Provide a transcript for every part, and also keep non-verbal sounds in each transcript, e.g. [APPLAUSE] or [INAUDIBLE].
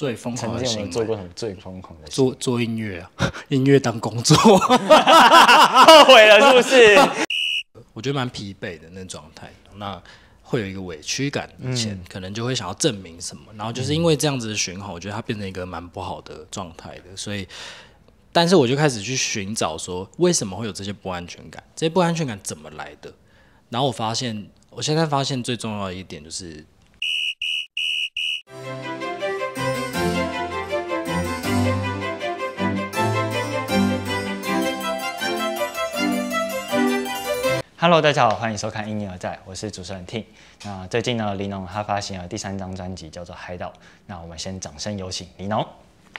最疯狂的，曾经做过什么最疯狂的？做做音乐啊，[LAUGHS] 音乐当工作，后悔了是不是？[LAUGHS] 我觉得蛮疲惫的那状态，那会有一个委屈感，以前可能就会想要证明什么，然后就是因为这样子的循环，我觉得它变成一个蛮不好的状态的，所以，但是我就开始去寻找说，为什么会有这些不安全感？这些不安全感怎么来的？然后我发现，我现在发现最重要的一点就是。Hello，大家好，欢迎收看《因你而在》，我是主持人 T。那最近呢，李农他发行了第三张专辑，叫做《海岛》。那我们先掌声有请李农。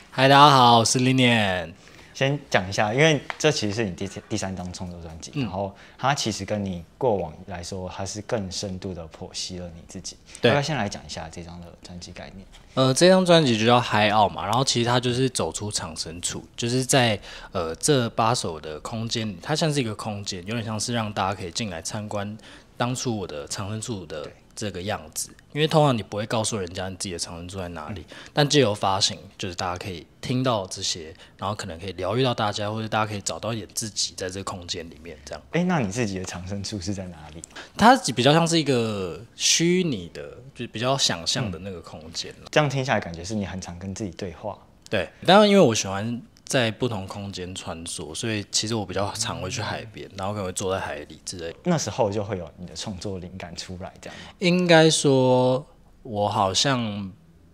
嗨，大家好，我是 Linian。先讲一下，因为这其实是你第第三张创作专辑，然后它其实跟你过往来说，它是更深度的剖析了你自己。对，先来讲一下这张的专辑概念。呃，这张专辑就叫《嗨奥》嘛，然后其实它就是走出长身处，就是在呃这八首的空间，它像是一个空间，有点像是让大家可以进来参观当初我的长身处的。这个样子，因为通常你不会告诉人家你自己的藏身处在哪里，但借由发行，就是大家可以听到这些，然后可能可以疗愈到大家，或者大家可以找到一点自己在这个空间里面这样。哎，那你自己的藏身处是在哪里？它比较像是一个虚拟的，就是比较想象的那个空间这样听下来感觉是你很常跟自己对话。对，当然因为我喜欢。在不同空间穿梭，所以其实我比较常会去海边，然后可能会坐在海里之类。那时候就会有你的创作灵感出来，这样。应该说，我好像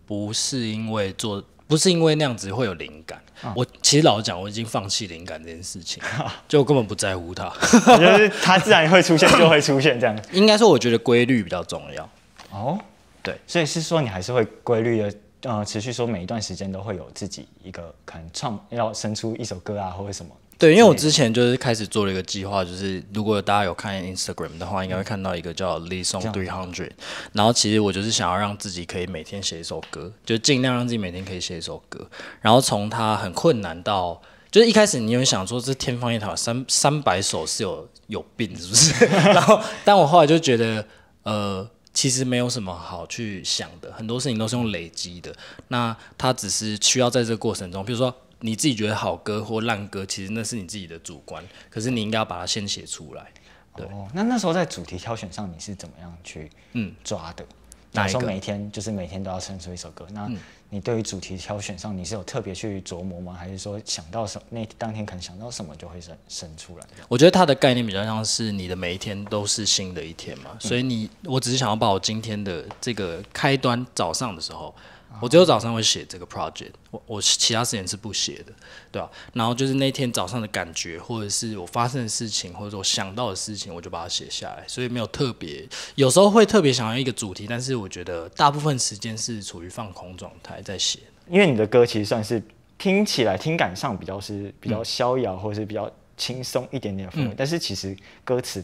不是因为做，不是因为那样子会有灵感。我其实老实讲，我已经放弃灵感这件事情，就根本不在乎它，[LAUGHS] 就是它自然会出现就会出现这样。应该说，我觉得规律比较重要。哦，对，所以是说你还是会规律的。呃，持续说每一段时间都会有自己一个可能创要生出一首歌啊，或者什么。对，因为我之前就是开始做了一个计划，就是如果大家有看 Instagram 的话，应该会看到一个叫 Listen Three Hundred。然后其实我就是想要让自己可以每天写一首歌，就尽量让自己每天可以写一首歌。然后从它很困难到，就是一开始你有想说这天方夜谭，三三百首是有 [LAUGHS] 有病是不是？然后，但我后来就觉得呃。其实没有什么好去想的，很多事情都是用累积的。那他只是需要在这个过程中，比如说你自己觉得好歌或烂歌，其实那是你自己的主观。可是你应该要把它先写出来。对，那那时候在主题挑选上你是怎么样去嗯抓的？那时候每天就是每天都要生出一首歌。那你对于主题挑选上，你是有特别去琢磨吗？还是说想到什那当天可能想到什么就会生生出来？我觉得它的概念比较像是你的每一天都是新的一天嘛，所以你我只是想要把我今天的这个开端早上的时候。我只有早上会写这个 project，我我其他时间是不写的，对吧？然后就是那天早上的感觉，或者是我发生的事情，或者说想到的事情，我就把它写下来。所以没有特别，有时候会特别想要一个主题，但是我觉得大部分时间是处于放空状态在写。因为你的歌其实算是听起来听感上比较是比较逍遥，或者是比较轻松一点点的氛围，但是其实歌词。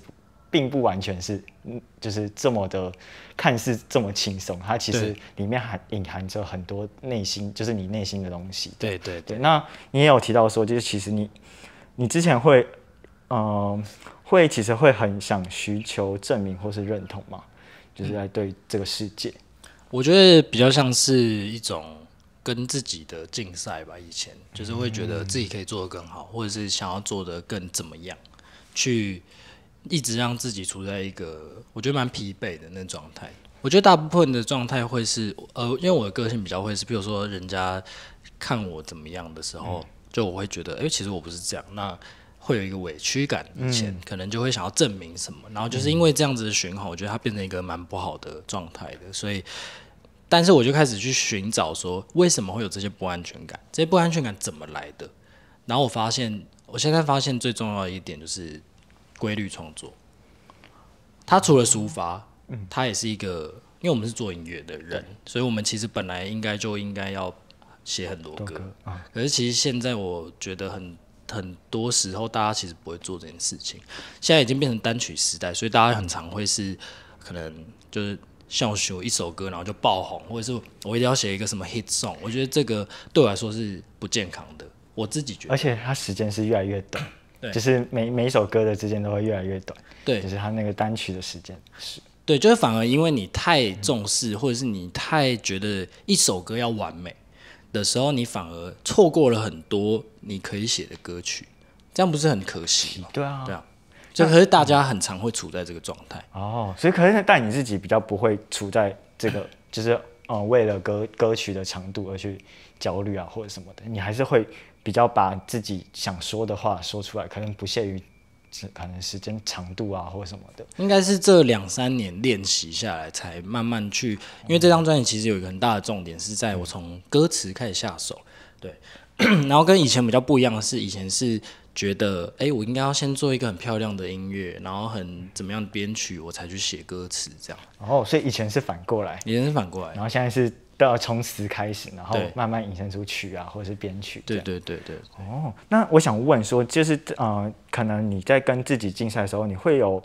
并不完全是，嗯，就是这么的，看似这么轻松，它其实里面含隐含着很多内心，就是你内心的东西。对对对。那你也有提到说，就是其实你，你之前会，嗯，会其实会很想寻求证明或是认同吗？就是在对这个世界，我觉得比较像是一种跟自己的竞赛吧。以前就是会觉得自己可以做得更好，或者是想要做得更怎么样去。一直让自己处在一个我觉得蛮疲惫的那状态。我觉得大部分的状态会是，呃，因为我的个性比较会是，比如说人家看我怎么样的时候，就我会觉得，哎，其实我不是这样，那会有一个委屈感，以前可能就会想要证明什么，然后就是因为这样子的循环，我觉得它变成一个蛮不好的状态的。所以，但是我就开始去寻找说，为什么会有这些不安全感？这些不安全感怎么来的？然后我发现，我现在发现最重要的一点就是。规律创作，他除了书法，嗯，他也是一个，因为我们是做音乐的人，所以我们其实本来应该就应该要写很多歌可是其实现在我觉得很很多时候，大家其实不会做这件事情。现在已经变成单曲时代，所以大家很常会是可能就是像我学一首歌，然后就爆红，或者是我一定要写一个什么 hit song。我觉得这个对我来说是不健康的，我自己觉得，而且它时间是越来越短。就是每每一首歌的之间都会越来越短，对，就是他那个单曲的时间是，对，就是反而因为你太重视，或者是你太觉得一首歌要完美的时候，你反而错过了很多你可以写的歌曲，这样不是很可惜吗？对啊，对啊，就可是大家很常会处在这个状态哦，所以可是但你自己比较不会处在这个，就是呃为了歌歌曲的长度而去焦虑啊或者什么的，你还是会。比较把自己想说的话说出来，可能不屑于，可能时间长度啊或什么的，应该是这两三年练习下来才慢慢去。因为这张专辑其实有一个很大的重点是在我从歌词开始下手，对。[CLEARS THROAT] 然后跟以前比较不一样的是，以前是觉得，哎，我应该要先做一个很漂亮的音乐，然后很怎么样编曲，我才去写歌词这样。然哦，所以以前是反过来，以前是反过来，然后现在是。要从词开始，然后慢慢引申出曲啊，或者是编曲。对对对对。哦，那我想问说，就是呃，可能你在跟自己竞赛的时候，你会有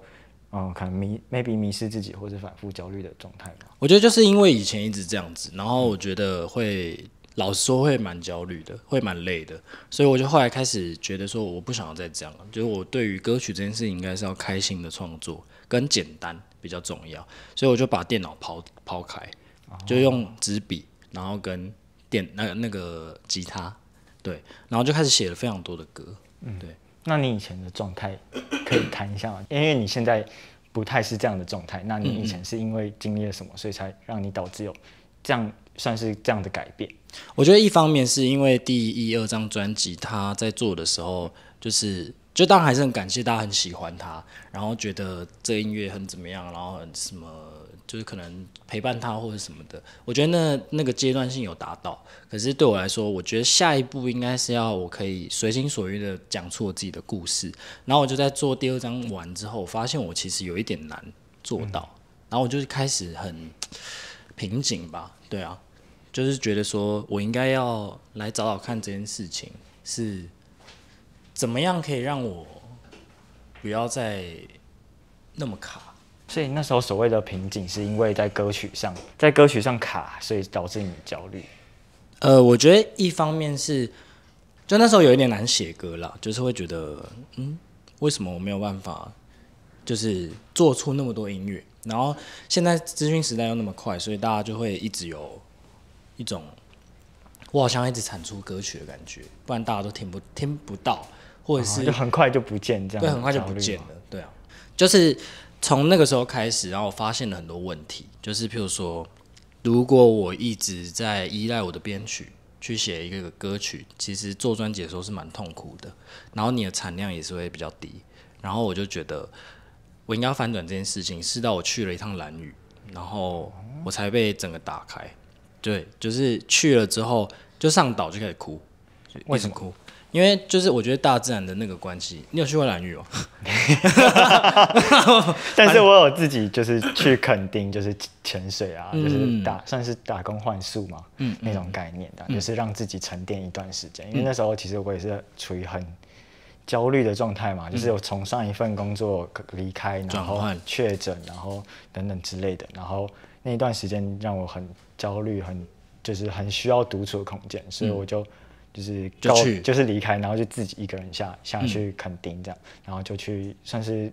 呃，可能迷，maybe 迷失自己，或者反复焦虑的状态吗？我觉得就是因为以前一直这样子，然后我觉得会，老实说会蛮焦虑的，会蛮累的，所以我就后来开始觉得说，我不想要再这样了。就是我对于歌曲这件事，应该是要开心的创作，跟简单比较重要，所以我就把电脑抛抛开。就用纸笔，然后跟电那那个吉他，对，然后就开始写了非常多的歌，嗯，对。那你以前的状态可以谈一下吗？[COUGHS] 因为你现在不太是这样的状态，那你以前是因为经历了什么，所以才让你导致有这样算是这样的改变？我觉得一方面是因为第一、二张专辑他在做的时候，就是就当然还是很感谢大家很喜欢他，然后觉得这音乐很怎么样，然后很什么。就是可能陪伴他或者什么的，我觉得那那个阶段性有达到，可是对我来说，我觉得下一步应该是要我可以随心所欲的讲出我自己的故事。然后我就在做第二章完之后，发现我其实有一点难做到，然后我就开始很瓶颈吧，对啊，就是觉得说我应该要来找找看这件事情是怎么样可以让我不要再那么卡。所以那时候所谓的瓶颈，是因为在歌曲上，在歌曲上卡，所以导致你焦虑。呃，我觉得一方面是，就那时候有一点难写歌了，就是会觉得，嗯，为什么我没有办法，就是做出那么多音乐？然后现在资讯时代又那么快，所以大家就会一直有一种，我好像一直产出歌曲的感觉，不然大家都听不听不到，或者是很快就不见这样，对，很快就不见了，对啊，就是。从那个时候开始，然后我发现了很多问题，就是譬如说，如果我一直在依赖我的编曲去写一个个歌曲，其实做专辑的时候是蛮痛苦的，然后你的产量也是会比较低，然后我就觉得我应该反转这件事情。是到我去了一趟蓝雨，然后我才被整个打开，对，就是去了之后就上岛就开始哭，为什么哭。因为就是我觉得大自然的那个关系，你有去过蓝鱼哦。[LAUGHS] 但是，我有自己就是去肯定，就是潜水啊，就是打算是打工换宿嘛，嗯，那种概念的，就是让自己沉淀一段时间。因为那时候其实我也是处于很焦虑的状态嘛，就是我从上一份工作离开，然后确诊，然后等等之类的，然后那一段时间让我很焦虑，很就是很需要独处的空间，所以我就。就是就去，就是离开，然后就自己一个人下下去垦丁这样，然后就去算是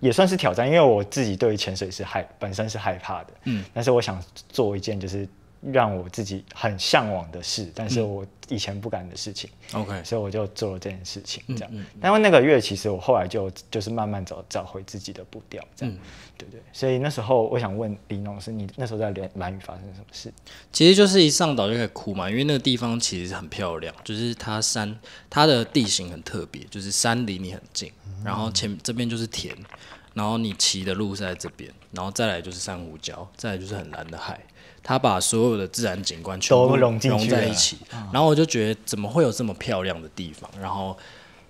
也算是挑战，因为我自己对潜水是害本身是害怕的，嗯，但是我想做一件就是。让我自己很向往的事，但是我以前不敢的事情。OK，所以我就做了这件事情，这样。但为那个月，其实我后来就就是慢慢找找回自己的步调，这样，对对。所以那时候我想问李老师，你那时候在蓝蓝屿发生什么事？其实就是一上岛就可以哭嘛，因为那个地方其实很漂亮，就是它山它的地形很特别，就是山离你很近，然后前这边就是田，然后你骑的路是在这边，然后再来就是珊瑚礁，再来就是很蓝的海。他把所有的自然景观全部融在一起，然后我就觉得怎么会有这么漂亮的地方？然后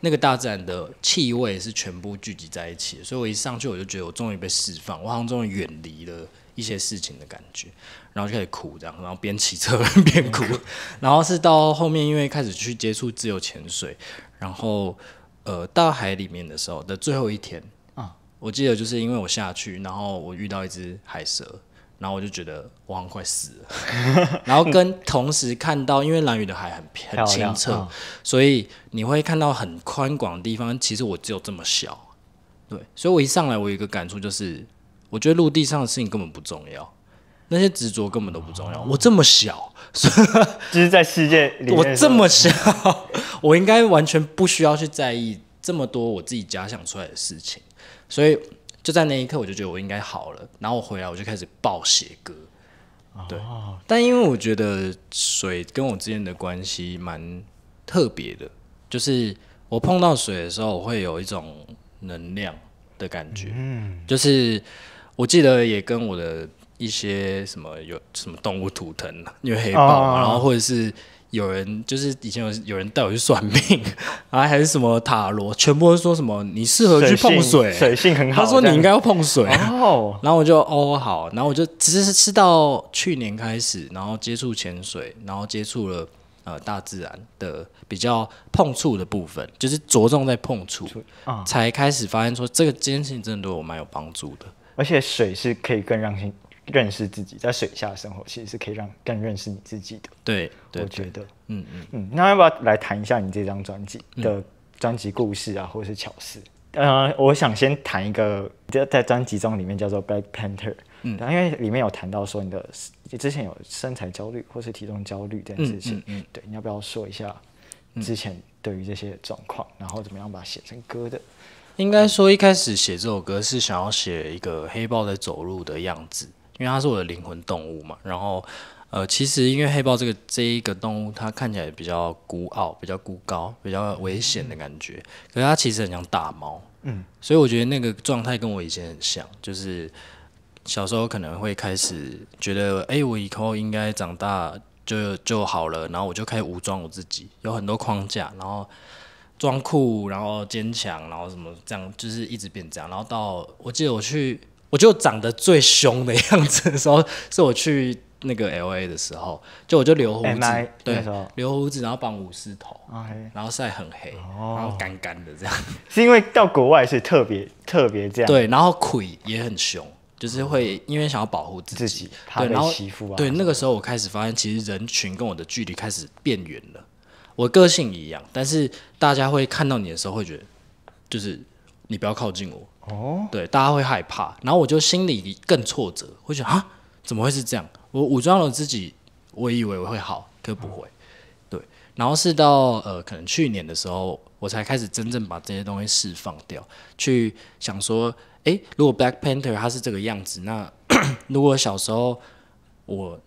那个大自然的气味是全部聚集在一起，所以我一上去我就觉得我终于被释放，我好像终于远离了一些事情的感觉，然后就开始哭，这样，然后边骑车边哭，[LAUGHS] 然后是到后面因为开始去接触自由潜水，然后呃大海里面的时候的最后一天啊，我记得就是因为我下去，然后我遇到一只海蛇。然后我就觉得我好像快死了，[LAUGHS] 然后跟同时看到，因为蓝雨的海很很清澈，所以你会看到很宽广的地方。其实我只有这么小，对，所以我一上来我有一个感触就是，我觉得陆地上的事情根本不重要，那些执着根本都不重要。我这么小，[LAUGHS] 就是在世界，里我这么小，[LAUGHS] 我应该完全不需要去在意这么多我自己假想出来的事情，所以。就在那一刻，我就觉得我应该好了。然后我回来，我就开始暴写歌。对，但因为我觉得水跟我之间的关系蛮特别的，就是我碰到水的时候，我会有一种能量的感觉。嗯，就是我记得也跟我的一些什么有什么动物图腾因为黑豹然后或者是。有人就是以前有有人带我去算命，啊 [LAUGHS] 还是什么塔罗，全部是说什么你适合去碰水，水性很好。他说你应该要碰水，然后我就哦好，然后我就其实是吃到去年开始，然后接触潜水，然后接触了呃大自然的比较碰触的部分，就是着重在碰触，才开始发现说这个坚信真的对我蛮有帮助的，而且水是可以更让心。认识自己，在水下生活其实是可以让更认识你自己的。对，我觉得，嗯嗯嗯，那要不要来谈一下你这张专辑的专辑故事啊，或者是巧事？呃，我想先谈一个，在在专辑中里面叫做《Bad Panther》，嗯，因为里面有谈到说你的你之前有身材焦虑或是体重焦虑这件事情，嗯嗯，对，你要不要说一下之前对于这些状况，然后怎么样把它写成歌的？应该说一开始写这首歌是想要写一个黑豹在走路的样子。因为它是我的灵魂动物嘛，然后，呃，其实因为黑豹这个这一个动物，它看起来比较孤傲、比较孤高、比较危险的感觉，可是它其实很像大猫，嗯，所以我觉得那个状态跟我以前很像，就是小时候可能会开始觉得，哎，我以后应该长大就就好了，然后我就开始武装我自己，有很多框架，然后装酷，然后坚强，然后什么这样，就是一直变这样，然后到我记得我去。我就长得最凶的样子的时候，[LAUGHS] 是我去那个 L A 的时候，就我就留胡子，对，留胡子，然后绑武士头，然后晒很黑，然后干干的这样。是因为到国外是特别特别这样。对，然后盔也很凶，就是会因为想要保护自己，对，然后欺负。对，那个时候我开始发现，其实人群跟我的距离开始变远了。我个性一样，但是大家会看到你的时候，会觉得就是。你不要靠近我哦，对，大家会害怕，然后我就心里更挫折，会想啊，怎么会是这样？我武装了自己，我以为我会好，可不会，对。然后是到呃，可能去年的时候，我才开始真正把这些东西释放掉，去想说，哎，如果 Black Panther 他是这个样子，那 [COUGHS] 如果小时候我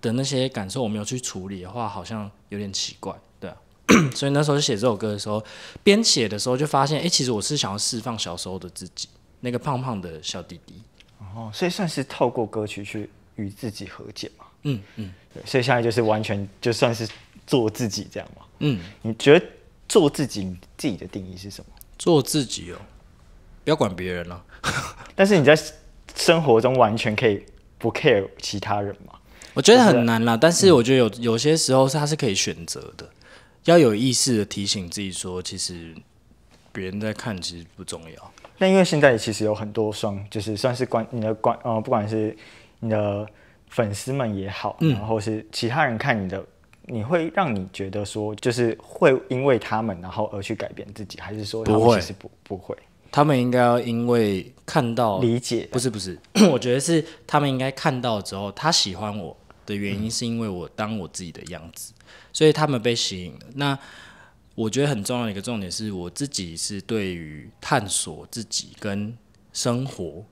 的那些感受我没有去处理的话，好像有点奇怪。[CLEARS THROAT] 所以那时候写这首歌的时候，编写的时候就发现，哎，其实我是想要释放小时候的自己，那个胖胖的小弟弟。哦，所以算是透过歌曲去与自己和解嘛。嗯嗯，所以现在就是完全就算是做自己这样嘛。嗯，你觉得做自己自己的定义是什么？做自己哦，不要管别人了。[LAUGHS] 但是你在生活中完全可以不 care 其他人吗？我觉得很难啦。但是我觉得有有些时候是他是可以选择的。要有意识的提醒自己说，其实别人在看其实不重要。那因为现在其实有很多双，就是算是关你的关呃，不管是你的粉丝们也好，然后是其他人看你的，你会让你觉得说，就是会因为他们然后而去改变自己，还是说不会？是不不会？他们应该要因为看到理解，不是不是？[COUGHS] 我觉得是他们应该看到之后，他喜欢我。的原因是因为我当我自己的样子，所以他们被吸引了。那我觉得很重要的一个重点是，我自己是对于探索自己跟生活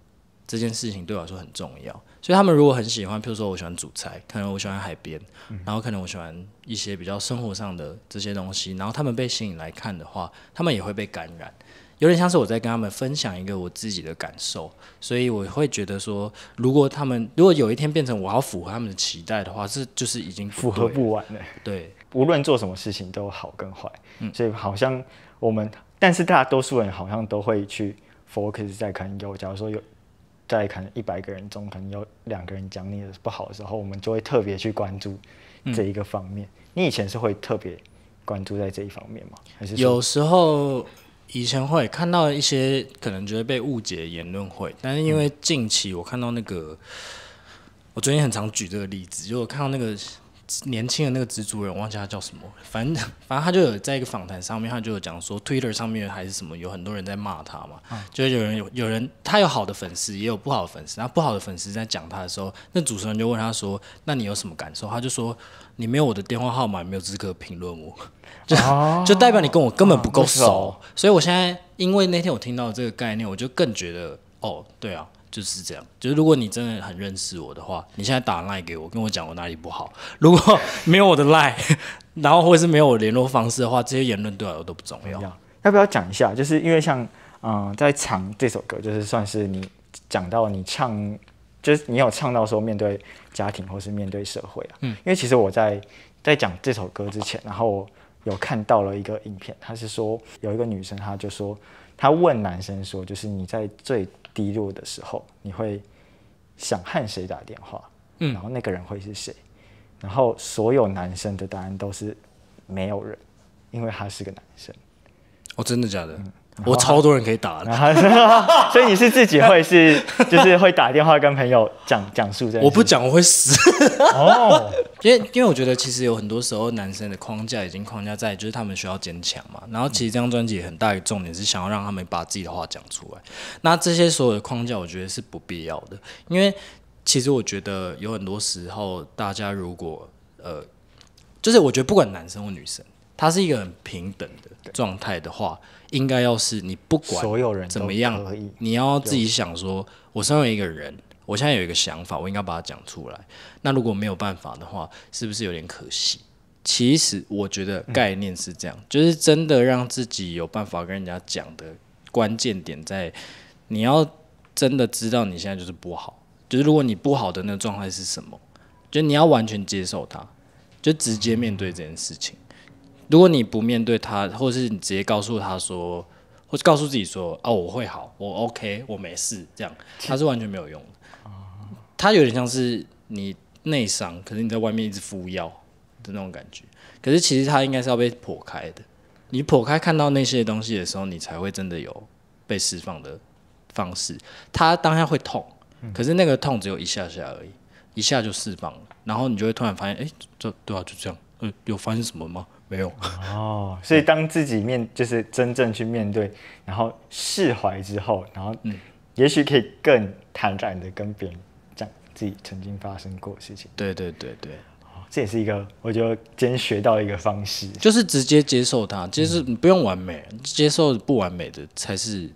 这件事情对我来说很重要。所以他们如果很喜欢，譬如说我喜欢煮菜，可能我喜欢海边，然后可能我喜欢一些比较生活上的这些东西，然后他们被吸引来看的话，他们也会被感染。有点像是我在跟他们分享一个我自己的感受，所以我会觉得说，如果他们如果有一天变成我要符合他们的期待的话，是就是已经符合不完了。对，无论做什么事情都好跟坏，嗯，所以好像我们，但是大多数人好像都会去 focus 在可能有，假如说有，在可能一百个人中可能有两个人讲你的不好的时候，我们就会特别去关注这一个方面。你以前是会特别关注在这一方面吗？还是有时候？以前会看到一些可能觉得被误解的言论会，但是因为近期我看到那个，我最近很常举这个例子，就我看到那个。年轻的那个蜘蛛人，我忘记他叫什么，反正 [LAUGHS] 反正他就有在一个访谈上面，他就有讲说，Twitter 上面还是什么，有很多人在骂他嘛，就有人有有人，他有好的粉丝，也有不好的粉丝，然后不好的粉丝在讲他的时候，那主持人就问他说，那你有什么感受？他就说，你没有我的电话号码，没有资格评论我，[LAUGHS] 就就代表你跟我根本不够熟，所以我现在因为那天我听到这个概念，我就更觉得，哦，对啊。就是这样，就是如果你真的很认识我的话，你现在打赖给我，跟我讲我哪里不好。如果 [LAUGHS] 没有我的赖，然后或者是没有我联络方式的话，这些言论对我都不重要。要不要讲一下？就是因为像嗯，在唱这首歌，就是算是你讲到你唱，就是你有唱到说面对家庭或是面对社会啊。嗯，因为其实我在在讲这首歌之前，然后有看到了一个影片，他是说有一个女生，她就说她问男生说，就是你在最低落的时候，你会想和谁打电话？嗯，然后那个人会是谁？然后所有男生的答案都是没有人，因为他是个男生。哦，真的假的？我超多人可以打的，[LAUGHS] 所以你是自己会是就是会打电话跟朋友讲讲述这样。我不讲我会死哦，[LAUGHS] 因为因为我觉得其实有很多时候男生的框架已经框架在，就是他们需要坚强嘛。然后其实这张专辑很大一个重点是想要让他们把自己的话讲出来。那这些所有的框架，我觉得是不必要的，因为其实我觉得有很多时候大家如果呃，就是我觉得不管男生或女生，他是一个很平等的状态的话。应该要是你不管怎么样，你要自己想说，我身为一个人，我现在有一个想法，我应该把它讲出来。那如果没有办法的话，是不是有点可惜？其实我觉得概念是这样，就是真的让自己有办法跟人家讲的关键点在，你要真的知道你现在就是不好，就是如果你不好的那个状态是什么，就你要完全接受它，就直接面对这件事情。如果你不面对他，或者是你直接告诉他说，或者告诉自己说：“哦，我会好，我 OK，我没事。”这样，他是完全没有用的。他有点像是你内伤，可是你在外面一直敷药的那种感觉。可是其实他应该是要被剖开的。你剖开看到那些东西的时候，你才会真的有被释放的方式。他当下会痛，可是那个痛只有一下下而已，一下就释放了。然后你就会突然发现：“哎，这对啊，就这样。”嗯，有发生什么吗？没有哦，所以当自己面就是真正去面对，然后释怀之后，然后也许可以更坦然的跟别人讲自己曾经发生过的事情。对对对对，这也是一个，我得今天学到一个方式，就是直接接受它，就是不用完美，接受不完美的才是，因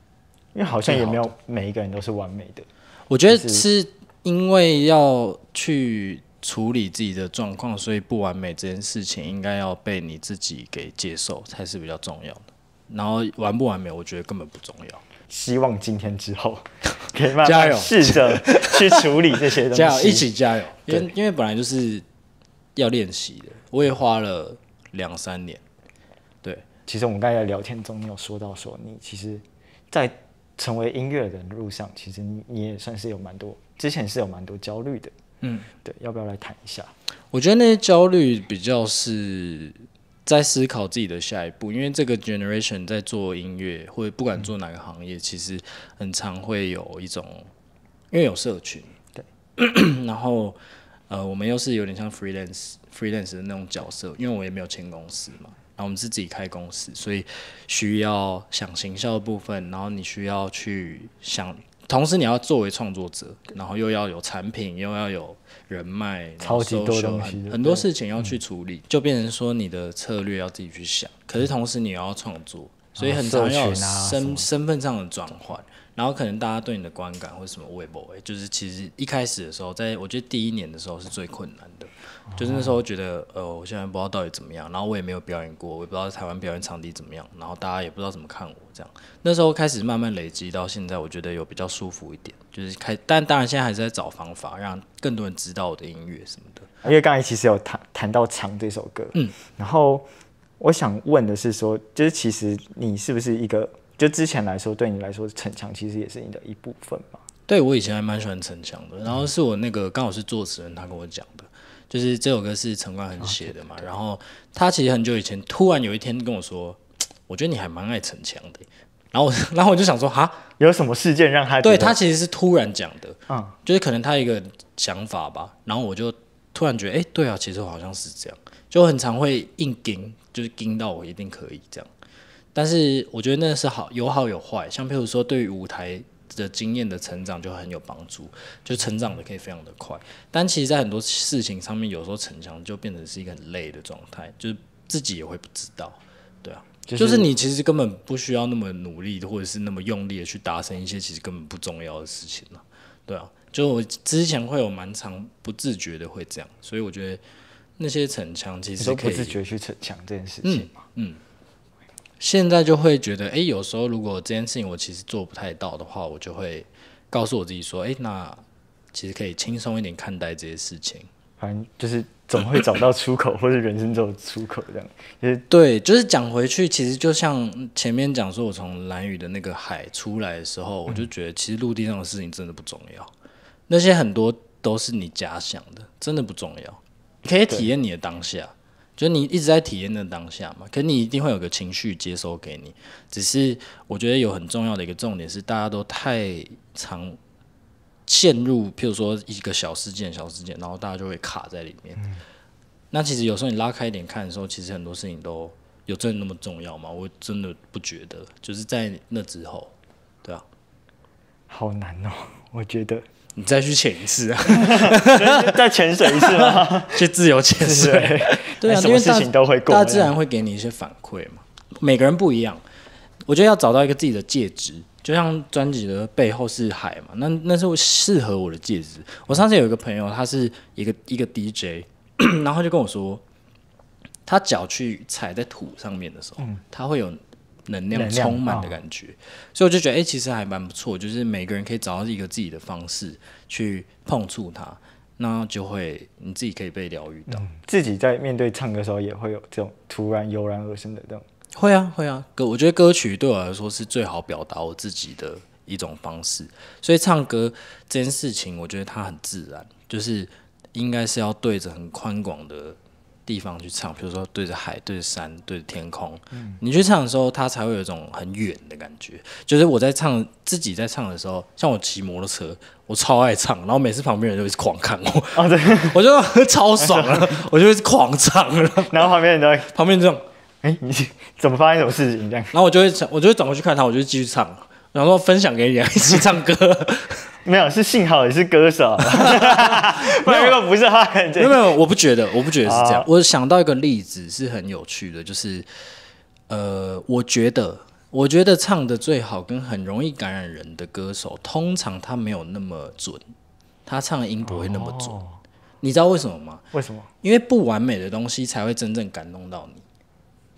为好像也没有每一个人都是完美的。我觉得是因为要去。处理自己的状况，所以不完美这件事情应该要被你自己给接受才是比较重要的。然后完不完美，我觉得根本不重要。希望今天之后可以慢慢试着去处理这些东西。[LAUGHS] 加油，一起加油。因因为本来就是要练习的，我也花了两三年。对，其实我们刚才聊天中，你有说到说你其实，在成为音乐人的路上，其实你也算是有蛮多，之前是有蛮多焦虑的。嗯，对，要不要来谈一下？我觉得那些焦虑比较是在思考自己的下一步，因为这个 generation 在做音乐，或者不管做哪个行业，其实很常会有一种，因为有社群，对，[CLEARS THROAT] 然后呃，我们又是有点像 freelance freelance 的那种角色，因为我也没有签公司嘛，然后我们是自己开公司，所以需要想行销的部分，然后你需要去想。同时，你要作为创作者，然后又要有产品，又要有人脉，超级多东西，很多事情要去处理，就变成说你的策略要自己去想。可是同时，你又要创作，所以很常要有身身份上的转换。然后可能大家对你的观感或什么 w a v 就是其实一开始的时候，在我觉得第一年的时候是最困难的，就是那时候觉得呃，我现在不知道到底怎么样，然后我也没有表演过，我也不知道台湾表演场地怎么样，然后大家也不知道怎么看我这样。那时候开始慢慢累积到现在，我觉得有比较舒服一点，就是开，但当然现在还是在找方法让更多人知道我的音乐什么的。因为刚才其实有谈谈到唱这首歌，嗯，然后我想问的是说，就是其实你是不是一个？就之前来说，对你来说逞强其实也是你的一部分嘛。对，我以前还蛮喜欢逞强的。然后是我那个刚好是作词人，他跟我讲的，就是这首歌是陈冠恒写的嘛。然后他其实很久以前，突然有一天跟我说，[TSK] 我觉得你还蛮爱逞强的。然后，[LAUGHS] 然后我就想说，哈，有什么事件让他？对他其实是突然讲的，嗯，就是可能他一个想法吧。然后我就突然觉得，哎，对啊，其实我好像是这样，就很常会硬盯，就是盯到我一定可以这样。但是我觉得那是好有好有坏，像譬如说对于舞台的经验的成长就很有帮助，就成长的可以非常的快。但其实，在很多事情上面，有时候逞强就变成是一个很累的状态，就是自己也会不知道，对啊，就是你其实根本不需要那么努力，或者是那么用力的去达成一些其实根本不重要的事情了，对啊，就我之前会有蛮长不自觉的会这样，所以我觉得那些逞强其实都不自觉去逞强这件事情嗯。现在就会觉得，哎，有时候如果这件事情我其实做不太到的话，我就会告诉我自己说，哎，那其实可以轻松一点看待这些事情，反正就是总会找到出口，或者人生就有出口这样。也对，就是讲回去，其实就像前面讲说，我从蓝雨的那个海出来的时候，我就觉得，其实陆地上的事情真的不重要，那些很多都是你假想的，真的不重要，可以体验你的当下。就你一直在体验的当下嘛，可你一定会有个情绪接收给你。只是我觉得有很重要的一个重点是，大家都太常陷入，譬如说一个小事件、小事件，然后大家就会卡在里面。那其实有时候你拉开一点看的时候，其实很多事情都有真的那么重要吗？我真的不觉得。就是在那之后，对啊，好难哦，[LAUGHS] 我觉得。你再去潜一次啊，[LAUGHS] 再潜水一次吗？[LAUGHS] 去自由潜水。对啊，因为事情都会，过，大自然会给你一些反馈嘛。每个人不一样，我觉得要找到一个自己的戒指，就像专辑的背后是海嘛，那那是适合我的戒指。我上次有一个朋友，他是一个一个 DJ，[CLEARS THROAT] 然后就跟我说，他脚去踩在土上面的时候，他会有。能量充满的感觉，所以我就觉得，哎，其实还蛮不错。就是每个人可以找到一个自己的方式去碰触它，那就会你自己可以被疗愈到。自己在面对唱歌的时候，也会有这种突然油然而生的这种。会啊，会啊。歌，我觉得歌曲对我来说是最好表达我自己的一种方式。所以唱歌这件事情，我觉得它很自然，就是应该是要对着很宽广的。地方去唱，比如说对着海、对着山、对着天空，你去唱的时候，它才会有一种很远的感觉。就是我在唱自己在唱的时候，像我骑摩托车，我超爱唱，然后每次旁边人都直狂看我，哦对，[LAUGHS] 我就超爽了，[LAUGHS] 我就直狂唱了，然后旁边人都旁边这种，哎，你怎么发生什么事情这样？然后我就会我就会转过去看他，我就继续唱，然后分享给你一起唱歌。[LAUGHS] 没有，是幸好你是歌手，[LAUGHS] 不然如果不是的话，没有，没有，我不觉得，我不觉得是这样。我想到一个例子是很有趣的，就是，呃，我觉得，我觉得唱的最好跟很容易感染人的歌手，通常他没有那么准，他唱音不会那么准。你知道为什么吗？为什么？因为不完美的东西才会真正感动到你，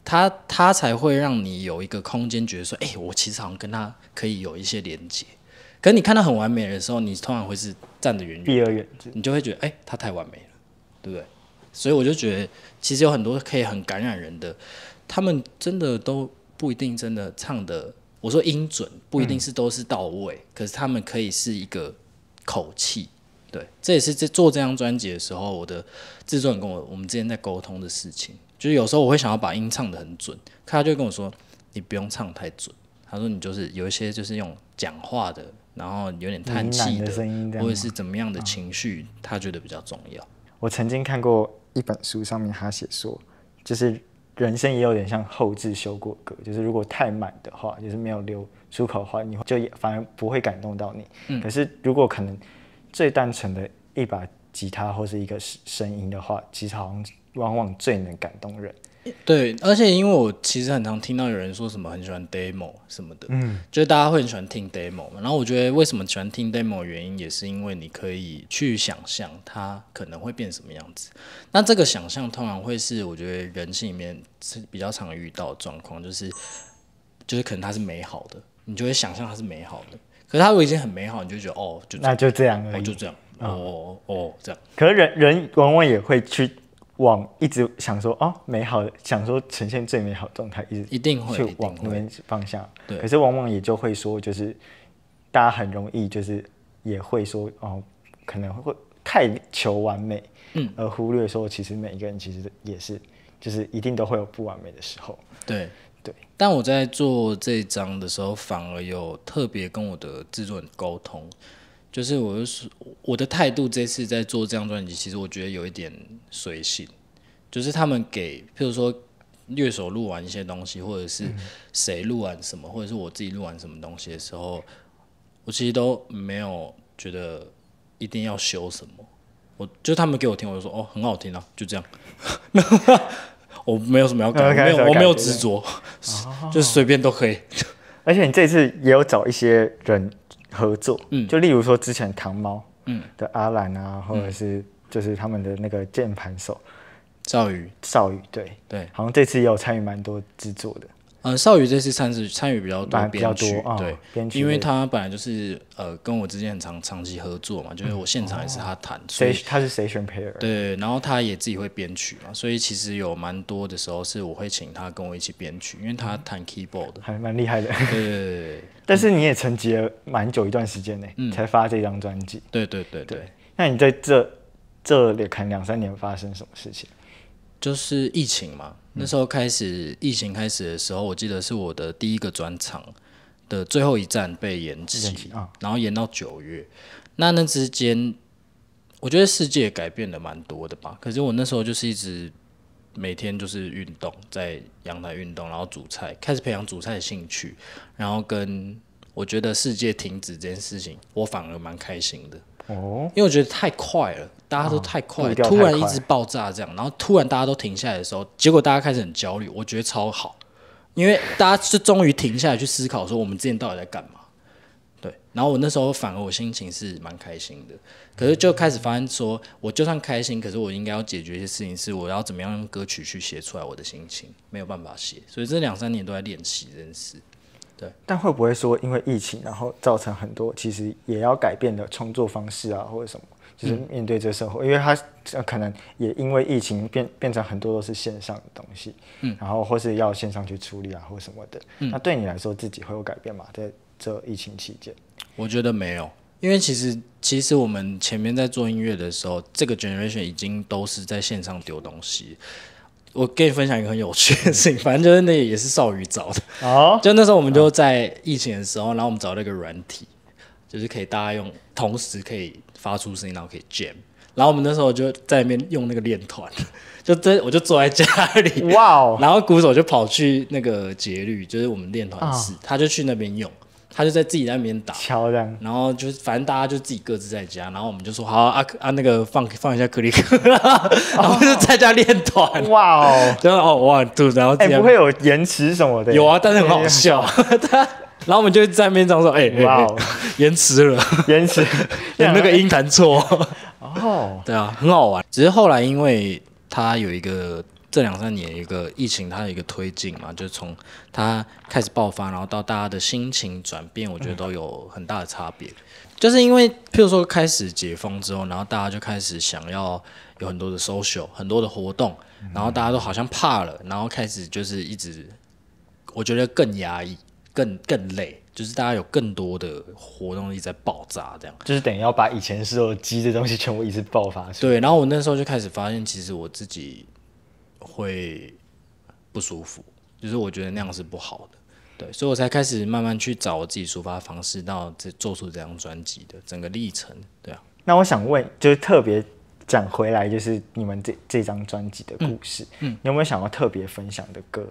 他他才会让你有一个空间，觉得说，哎，我其实好像跟他可以有一些连接。可你看到很完美的时候，你通常会是站得远远，避远你就会觉得，哎，他太完美了，对不对？所以我就觉得，其实有很多可以很感染人的，他们真的都不一定真的唱的。我说音准不一定是都是到位，可是他们可以是一个口气，对，这也是在做这张专辑的时候，我的制作人跟我我们之间在沟通的事情，就是有时候我会想要把音唱的很准，他就跟我说，你不用唱太准，他说你就是有一些就是用讲话的。然后有点叹气的声音，或者是怎么样的情绪，他觉得比较重要。我曾经看过一本书，上面他写说，就是人生也有点像后置修过歌，就是如果太满的话，就是没有留出口的话，你就反而不会感动到你。可是如果可能最单纯的一把吉他或是一个声音的话，其实好像往往最能感动人。对，而且因为我其实很常听到有人说什么很喜欢 demo 什么的，嗯，就是大家会很喜欢听 demo 嘛。然后我觉得为什么喜欢听 demo 的原因，也是因为你可以去想象它可能会变什么样子。那这个想象通常会是我觉得人性里面是比较常遇到的状况，就是就是可能它是美好的，你就会想象它是美好的。可它如果已经很美好，你就觉得哦，那就这样，哦，就这样，哦哦哦，这样。可是人人往往也会去。往一直想说哦美好，的，想说呈现最美好状态，一直去往那边方向。对。可是往往也就会说，就是大家很容易就是也会说哦，可能会太求完美，嗯，而忽略说其实每一个人其实也是，就是一定都会有不完美的时候。对对。但我在做这张的时候，反而有特别跟我的制作人沟通。就是我是我的态度，这次在做这张专辑，其实我觉得有一点随性。就是他们给，譬如说乐手录完一些东西，或者是谁录完什么，或者是我自己录完什么东西的时候，我其实都没有觉得一定要修什么。我就他们给我听，我就说哦，很好听啊，就这样。[LAUGHS] 我没有什么要改，没有，我没有执着，[LAUGHS] 就是随便都可以。[LAUGHS] 而且你这次也有找一些人。合作，就例如说之前糖猫的阿兰啊，或者是就是他们的那个键盘手赵宇，赵宇，对对，好像这次也有参与蛮多制作的。嗯，少宇这次参是参与比较多编曲，对，因为他本来就是呃跟我之间很长长期合作嘛，就是我现场也是他弹，谁他是谁选配的，对，然后他也自己会编曲嘛，所以其实有蛮多的时候是我会请他跟我一起编曲，因为他弹 keyboard 还蛮厉害的。对 [LAUGHS] 但是你也沉寂了蛮久一段时间呢，才发这张专辑。对对对对。那你在这这里看两三年发生什么事情。就是疫情嘛，那时候开始疫情开始的时候，我记得是我的第一个专场的最后一站被延期啊，然后延到九月。那那之间，我觉得世界改变的蛮多的吧。可是我那时候就是一直每天就是运动，在阳台运动，然后煮菜，开始培养煮菜的兴趣。然后跟我觉得世界停止这件事情，我反而蛮开心的。哦，因为我觉得太快了，大家都太快，突然一直爆炸这样，然后突然大家都停下来的时候，结果大家开始很焦虑。我觉得超好，因为大家是终于停下来去思考，说我们之前到底在干嘛。对，然后我那时候反而我心情是蛮开心的，可是就开始发现说，我就算开心，可是我应该要解决一些事情，是我要怎么样用歌曲去写出来我的心情，没有办法写，所以这两三年都在练习，真是。对。但会不会说因为疫情，然后造成很多其实也要改变的创作方式啊，或者什么？就是面对这社会，因为他可能也因为疫情变变成很多都是线上的东西，嗯，然后或是要线上去处理啊，或什么的。那对你来说自己会有改变吗？在这疫情期间？我觉得没有，因为其实其实我们前面在做音乐的时候，这个 generation 已经都是在线上丢东西。我跟你分享一个很有趣的事情，[LAUGHS] 反正就是那也是少宇找的，就那时候我们就在疫情的时候，然后我们找了一个软体，就是可以大家用，同时可以发出声音，然后可以 jam，然后我们那时候就在那边用那个练团，[LAUGHS] 就真我就坐在家里，哇，哦！然后鼓手就跑去那个节律，就是我们练团室，他就去那边用。他就在自己那边打，敲这样，然后就是反正大家就自己各自在家，然后我们就说好啊啊，那个放放一下克里克，[LAUGHS] 然后就在家练团。哇哦，真的哦哇，对，然后这样，不会有延迟什么的。有啊，但是很好笑。[LAUGHS] 然后我们就在那边这样说，哎，延迟了，延迟，[LAUGHS] 那个音弹错。哦，对啊，很好玩。只是后来因为他有一个。这两三年一个疫情，它的一个推进嘛，就从它开始爆发，然后到大家的心情转变，我觉得都有很大的差别。就是因为，譬如说开始解封之后，然后大家就开始想要有很多的 social，很多的活动，然后大家都好像怕了，然后开始就是一直，我觉得更压抑，更更累，就是大家有更多的活动力在爆炸，这样，就是等于要把以前时候积的东西全部一次爆发。对，然后我那时候就开始发现，其实我自己。会不舒服，就是我觉得那样是不好的，对，所以我才开始慢慢去找我自己抒发方式，到这做出这张专辑的整个历程，对啊。那我想问，就是特别讲回来，就是你们这这张专辑的故事，嗯，有没有想要特别分享的歌？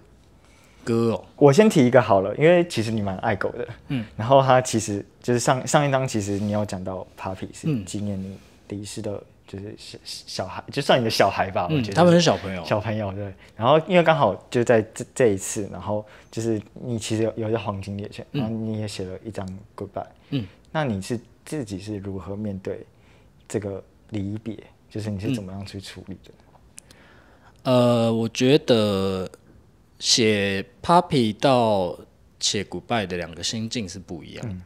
歌哦，我先提一个好了，因为其实你蛮爱狗的，嗯，然后它其实就是上上一张，其实你有讲到 p u p p i 是纪念你离世的。就是小小孩，就算你的小孩吧。嗯，他们是小朋友，小朋友对。然后，因为刚好就在这这一次，然后就是你其实有有一个黄金猎犬，然后你也写了一张 Goodbye。嗯，那你是自己是如何面对这个离别？就是你是怎么样去处理的？呃，我觉得写 Puppy 到写 Goodbye 的两个心境是不一样。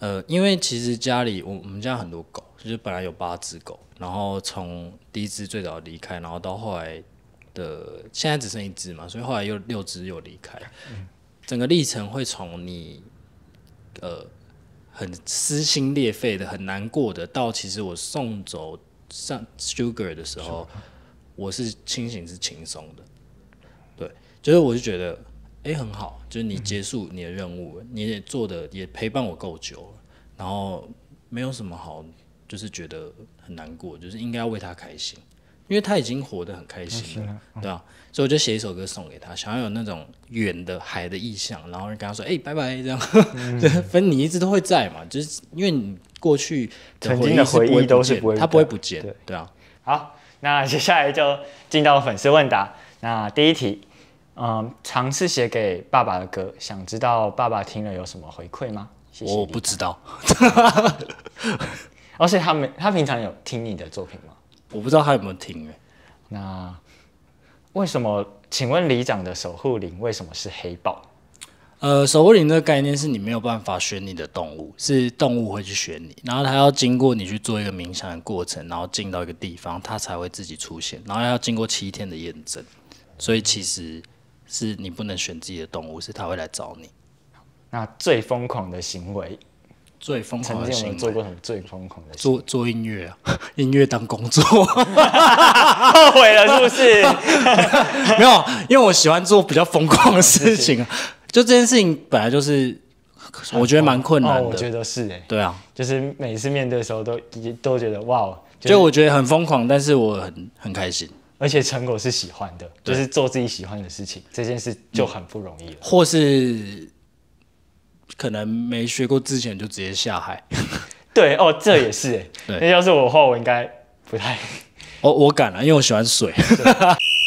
呃，因为其实家里我我们家很多狗，就是本来有八只狗。然后从第一支最早离开，然后到后来的现在只剩一支嘛，所以后来又六支又离开。整个历程会从你呃很撕心裂肺的、很难过的，到其实我送走上 Sugar 的时候，我是清醒、是轻松的。对，就是我就觉得，哎，很好，就是你结束你的任务，你也做的也陪伴我够久了，然后没有什么好。就是觉得很难过，就是应该要为他开心，因为他已经活得很开心了，对吧？所以我就写一首歌送给他，想要有那种远的海的意象，然后跟他说：“哎，拜拜。”这样，分 [LAUGHS] 你一直都会在嘛？就是因为你过去曾经的回忆都是不会，他不会不见，对对啊。好，那接下来就进到粉丝问答。那第一题，嗯，尝试写给爸爸的歌，想知道爸爸听了有什么回馈吗？我不知道。[LAUGHS] [LAUGHS] 而且他没，他平常有听你的作品吗？我不知道他有没有听诶。那为什么？请问里长的守护灵为什么是黑豹？呃，守护灵这个概念是你没有办法选你的动物，是动物会去选你，然后它要经过你去做一个冥想的过程，然后进到一个地方，它才会自己出现，然后要经过七天的验证。所以其实是你不能选自己的动物，是它会来找你。那最疯狂的行为。最疯狂的曾经，我做过很最疯狂的做做音乐啊，[LAUGHS] 音乐当工作，后悔了是不是？[LAUGHS] 没有，因为我喜欢做比较疯狂的事情啊。就这件事情本来就是，我觉得蛮困难的。我觉得是，对啊，就是每一次面对的时候都都觉得哇，就我觉得很疯狂，但是我很很开心，而且成果是喜欢的，就是做自己喜欢的事情，这件事就很不容易了，或是。可能没学过之前就直接下海，[LAUGHS] 对哦，这也是哎。[LAUGHS] 那要是我的话，我应该不太。[LAUGHS] 哦，我敢了，因为我喜欢水。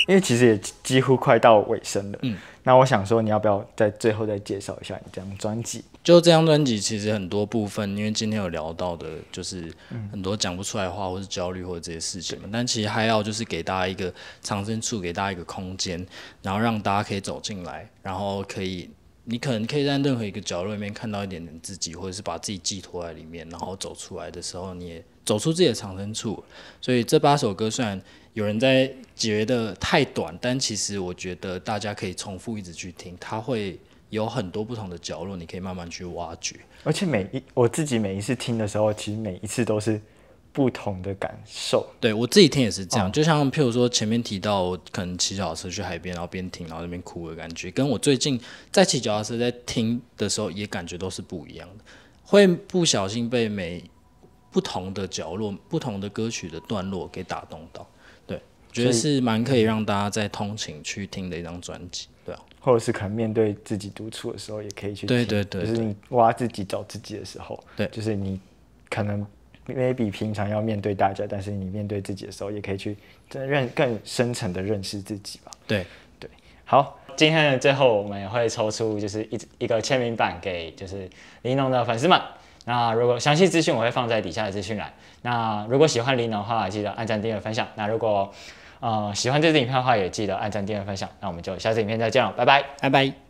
因为其实也几乎快到尾声了。嗯，那我想说，你要不要在最后再介绍一下你这张专辑？就这张专辑，其实很多部分，因为今天有聊到的，就是很多讲不出来的话，或是焦虑，或者这些事情。嘛。但其实还要就是给大家一个藏身处，给大家一个空间，然后让大家可以走进来，然后可以。你可能可以在任何一个角落里面看到一点点自己，或者是把自己寄托在里面，然后走出来的时候，你也走出自己的藏身处。所以这八首歌虽然有人在觉得太短，但其实我觉得大家可以重复一直去听，它会有很多不同的角落，你可以慢慢去挖掘。而且每一我自己每一次听的时候，其实每一次都是。不同的感受，对我自己听也是这样。就像譬如说前面提到，我可能骑脚踏车去海边，然后边听，然后那边哭的感觉，跟我最近在骑脚踏车在听的时候，也感觉都是不一样的。会不小心被每不同的角落、不同的歌曲的段落给打动到。对，觉得是蛮可以让大家在通勤去听的一张专辑，对啊。或者是可能面对自己独处的时候，也可以去听。对对对。就是你挖自己找自己的时候。对。就是你可能。没比平常要面对大家，但是你面对自己的时候，也可以去认更深层的认识自己吧。对对，好，今天的最后，我们会抽出就是一一个签名版给就是林龙的粉丝们。那如果详细资讯我会放在底下的资讯栏。那如果喜欢林龙的话，记得按赞、订阅、分享。那如果呃喜欢这支影片的话，也记得按赞、订阅、分享。那我们就下次影片再见了，拜拜，拜拜。